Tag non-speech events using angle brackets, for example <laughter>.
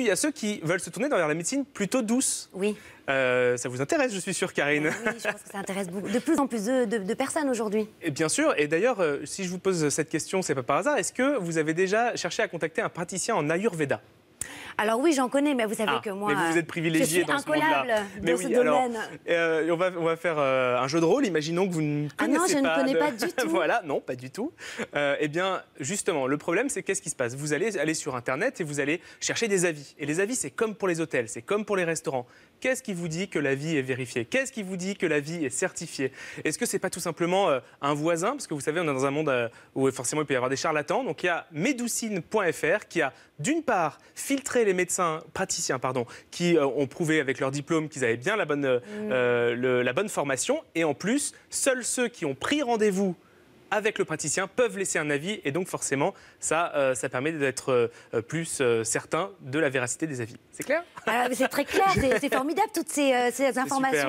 puis il y a ceux qui veulent se tourner vers la médecine plutôt douce. Oui. Euh, ça vous intéresse, je suis sûr, Karine. oui, je pense que ça intéresse beaucoup, de plus en plus de, personnes aujourd'hui. Et bien sûr, et d'ailleurs, euh, si je vous pose cette question, c'est pas par hasard, est-ce que vous avez déjà cherché à contacter un praticien en Ayurveda alors oui, j'en connais, mais vous savez ah, que moi, je vous, êtes privilégié dans ce domaine. Euh, on, va, faire euh, un jeu de rôle. Imaginons que vous ne connaissez pas. Ah non, je ne connais pas du <laughs> tout. voilà, non, pas du tout. Euh, eh bien, justement, le problème, c'est qu'est-ce qui se passe Vous allez aller sur Internet et vous allez chercher des avis. Et les avis, c'est comme pour les hôtels, c'est comme pour les restaurants. Qu'est-ce qui vous dit que l'avis est vérifié Qu'est-ce qui vous dit que l'avis est certifié Est-ce que c'est pas tout simplement un voisin Parce que vous savez, on est dans un monde où forcément il peut y avoir des charlatans. Donc il y a médoucine.fr qui a d'une part filtré les les médecins, praticiens, pardon, qui euh, ont prouvé avec leur diplôme qu'ils avaient bien la bonne, euh, mm. euh, la bonne formation. Et en plus, seuls ceux qui ont pris rendez-vous avec le praticien peuvent laisser un avis et donc forcément ça, ça permet d'être plus certain de la véracité des avis. C'est clair ah, C'est très clair, c'est formidable toutes ces, <laughs> informations.